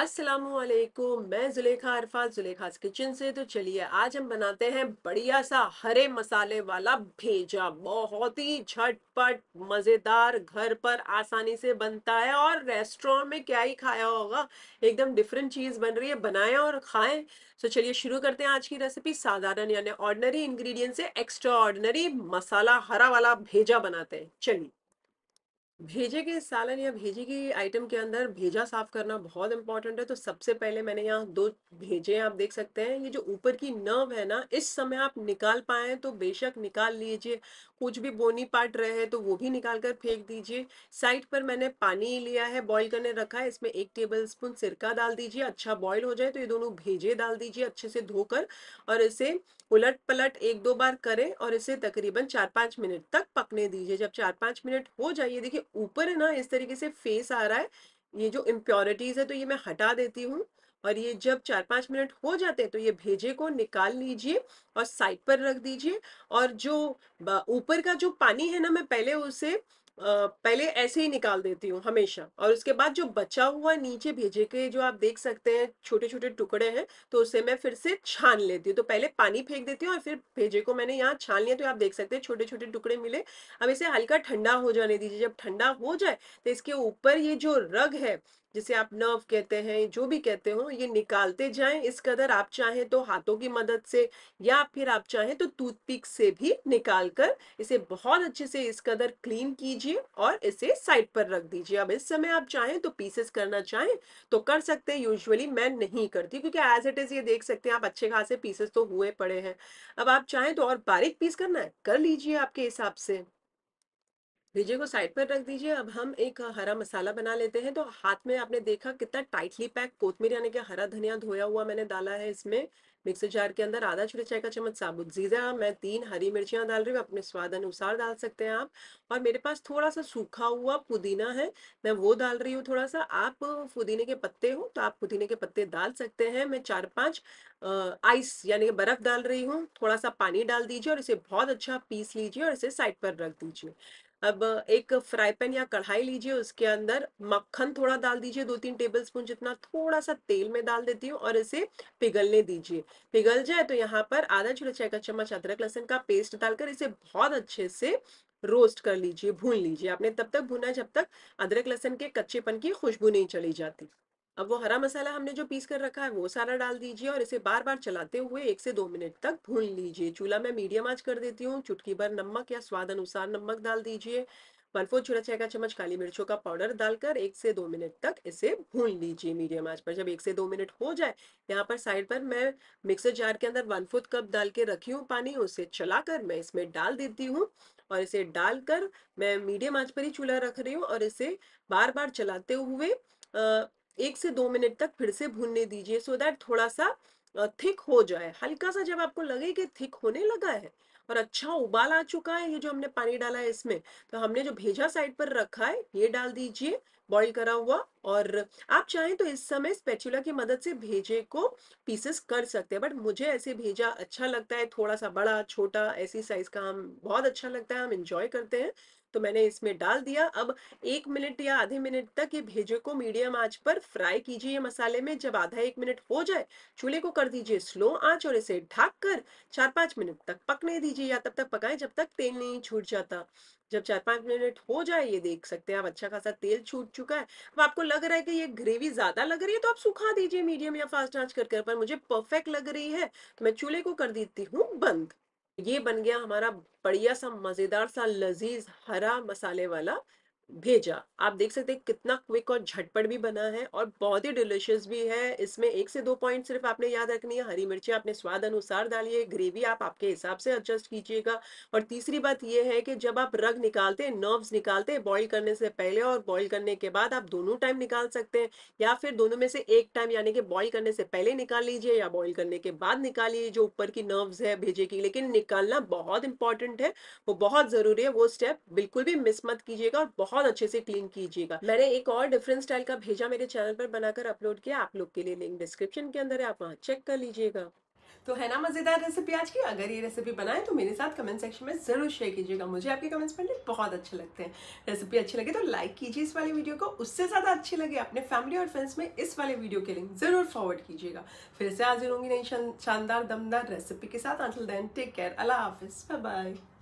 असलकुम मैं जुलेखा अरफा जुलेखा किचन से तो चलिए आज हम बनाते हैं बढ़िया सा हरे मसाले वाला भेजा बहुत ही झटपट मज़ेदार घर पर आसानी से बनता है और रेस्टोरेंट में क्या ही खाया होगा एकदम डिफरेंट चीज़ बन रही है बनाएं और खाएं तो चलिए शुरू करते हैं आज की रेसिपी साधारण यानी ऑर्डनरी इंग्रीडियंट से एक्स्ट्रा ऑर्डनरी मसाला हरा वाला भेजा बनाते हैं चलिए भेजे के सालन या भेजे के आइटम के अंदर भेजा साफ करना बहुत इंपॉर्टेंट है तो सबसे पहले मैंने यहाँ दो भेजे आप देख सकते हैं ये जो ऊपर की नर्व है ना इस समय आप निकाल पाए तो बेशक निकाल लीजिए कुछ भी बोनी पार्ट रहे तो वो भी निकाल कर फेंक दीजिए साइड पर मैंने पानी लिया है बॉईल करने रखा है इसमें एक टेबल स्पून सिरका डाल दीजिए अच्छा बॉयल हो जाए तो ये दोनों भेजे डाल दीजिए अच्छे से धोकर और इसे उलट पलट एक दो बार करें और इसे तकरीबन चार पाँच मिनट तक पकने दीजिए जब चार पाँच मिनट हो जाइए देखिए ऊपर है ना इस तरीके से फेस आ रहा है ये जो इम्प्योरिटीज़ है तो ये मैं हटा देती हूँ और ये जब चार पाँच मिनट हो जाते हैं तो ये भेजे को निकाल लीजिए और साइड पर रख दीजिए और जो ऊपर का जो पानी है ना मैं पहले उसे पहले ऐसे ही निकाल देती हूँ हमेशा और उसके बाद जो बचा हुआ नीचे भेजे के जो आप देख सकते हैं छोटे छोटे टुकड़े हैं तो उसे मैं फिर से छान लेती हूँ तो पहले पानी फेंक देती हूँ और फिर भेजे को मैंने यहाँ छान लिया तो आप देख सकते हैं छोटे छोटे टुकड़े मिले अब इसे हल्का ठंडा हो जाने दीजिए जब ठंडा हो जाए तो इसके ऊपर ये जो रग है जिसे आप नर्व कहते हैं जो भी कहते हो ये निकालते जाएं इस कदर आप चाहें तो हाथों की मदद से या फिर आप चाहें तो टूथपिक से भी निकाल कर इसे बहुत अच्छे से इस कदर क्लीन कीजिए लीजिए और इसे साइड पर रख दीजिए अब इस समय आप चाहें तो पीसेस करना चाहें तो कर सकते हैं यूजुअली मैं नहीं करती क्योंकि एज इट इज ये देख सकते हैं आप अच्छे खासे पीसेस तो हुए पड़े हैं अब आप चाहें तो और बारीक पीस करना है कर लीजिए आपके हिसाब से भीजे को साइड पर रख दीजिए अब हम एक हरा मसाला बना लेते हैं तो हाथ में आपने देखा कितना टाइटली पैक कोथमीर यानी कि हरा धनिया धोया हुआ मैंने डाला है इसमें मिक्सर जार के अंदर आधा छोटे चाय का चम्मच साबुत जीरा मैं तीन हरी मिर्चियां डाल रही हूँ अपने स्वाद अनुसार डाल सकते हैं आप और मेरे पास थोड़ा सा सूखा हुआ पुदीना है मैं वो डाल रही हूँ थोड़ा सा आप पुदीने के पत्ते हो तो आप पुदीने के पत्ते डाल सकते हैं मैं चार पांच आइस यानी कि बर्फ डाल रही हूँ थोड़ा सा पानी डाल दीजिए और इसे बहुत अच्छा पीस लीजिए और इसे साइड पर रख दीजिए अब एक फ्राई पैन या कढ़ाई लीजिए उसके अंदर मक्खन थोड़ा डाल दीजिए दो तीन टेबल स्पून जितना थोड़ा सा तेल में डाल देती हूँ और इसे पिघलने दीजिए पिघल जाए तो यहाँ पर आधा छोटा चाय का चम्मच अदरक लहसुन का पेस्ट डालकर इसे बहुत अच्छे से रोस्ट कर लीजिए भून लीजिए आपने तब तक भुना जब तक अदरक लहसुन के कच्चेपन की खुशबू नहीं चली जाती अब वो हरा मसाला हमने जो पीस कर रखा है वो सारा डाल दीजिए और इसे बार बार चलाते हुए एक से दो मिनट तक भून लीजिए चूल्हा मैं मीडियम आंच कर देती हूँ चुटकी भर नमक या स्वाद अनुसार नमक डाल दीजिए वन फोर्थ छोटा चाय का चम्मच काली मिर्चों का पाउडर डालकर एक से दो मिनट तक इसे भून लीजिए मीडियम आंच पर जब एक से दो मिनट हो जाए यहाँ पर साइड पर मैं मिक्सर जार के अंदर वन फोर्थ कप डाल के रखी हूँ पानी उसे चलाकर मैं इसमें डाल देती हूँ और इसे डालकर मैं मीडियम आंच पर ही चूल्हा रख रही हूँ और इसे बार बार चलाते हुए एक से दो मिनट तक फिर से भूनने दीजिए सो so दैट थोड़ा सा थिक हो जाए हल्का सा जब आपको लगे कि थिक होने लगा है और अच्छा उबाल आ चुका है ये जो हमने पानी डाला है इसमें तो हमने जो भेजा साइड पर रखा है ये डाल दीजिए बॉईल करा हुआ और आप चाहें तो इस समय स्पेचुला की मदद से भेजे को पीसेस कर सकते हैं बट मुझे ऐसे भेजा अच्छा लगता है थोड़ा सा बड़ा छोटा ऐसी साइज का हम बहुत अच्छा लगता है हम इंजॉय करते हैं तो मैंने इसमें डाल दिया अब एक मिनट या आधे मिनट तक ये भेजे को मीडियम आंच पर फ्राई कीजिए मसाले में जब आधा एक मिनट हो जाए चूल्हे को कर दीजिए स्लो आंच और इसे ढक कर चार पांच मिनट तक पकने दीजिए या तब तक पकाएं जब तक तेल नहीं छूट जाता जब चार पांच मिनट हो जाए ये देख सकते हैं आप अच्छा खासा तेल छूट चुका है अब आपको लग रहा है कि ये ग्रेवी ज्यादा लग रही है तो आप सुखा दीजिए मीडियम या फास्ट आंच करके पर मुझे परफेक्ट लग रही है तो मैं चूल्हे को कर देती हूँ बंद ये बन गया हमारा बढ़िया सा मज़ेदार सा लजीज हरा मसाले वाला भेजा आप देख सकते हैं कितना क्विक और झटपट भी बना है और बहुत ही डिलिशियस भी है इसमें एक से दो पॉइंट सिर्फ आपने याद रखनी है हरी मिर्ची आपने स्वाद अनुसार डालिए ग्रेवी आप आपके हिसाब से एडजस्ट कीजिएगा और तीसरी बात यह है कि जब आप रग निकालते हैं नर्व्स निकालते हैं बॉईल करने से पहले और बॉइल करने के बाद आप दोनों टाइम निकाल सकते हैं या फिर दोनों में से एक टाइम यानी कि बॉइल करने से पहले निकाल लीजिए या बॉइल करने के बाद निकालिए जो ऊपर की नर्व्स है भेजे की लेकिन निकालना बहुत इंपॉर्टेंट है वो बहुत जरूरी है वो स्टेप बिल्कुल भी मिस मत कीजिएगा और बहुत बहुत अच्छे से क्लीन कीजिएगा मैंने एक और डिफरेंट स्टाइल का भेजा मेरे चैनल पर बनाकर अपलोड किया आप लोग के लिए लिंक डिस्क्रिप्शन के अंदर है आप वहाँ चेक कर लीजिएगा तो है ना मजेदार रेसिपी आज की अगर ये रेसिपी बनाए तो मेरे साथ कमेंट सेक्शन में जरूर शेयर कीजिएगा मुझे आपके कमेंट्स पढ़ने बहुत अच्छे लगते हैं रेसिपी अच्छी लगे तो लाइक कीजिए इस वाले वीडियो को उससे ज्यादा अच्छी लगे अपने फैमिली और फ्रेंड्स में इस वाले वीडियो के लिंक जरूर फॉरवर्ड कीजिएगा फिर से हाजिर होंगी नई शानदार दमदार रेसिपी के साथ अंटिल देन टेक केयर अल्लाह हाफिज बाय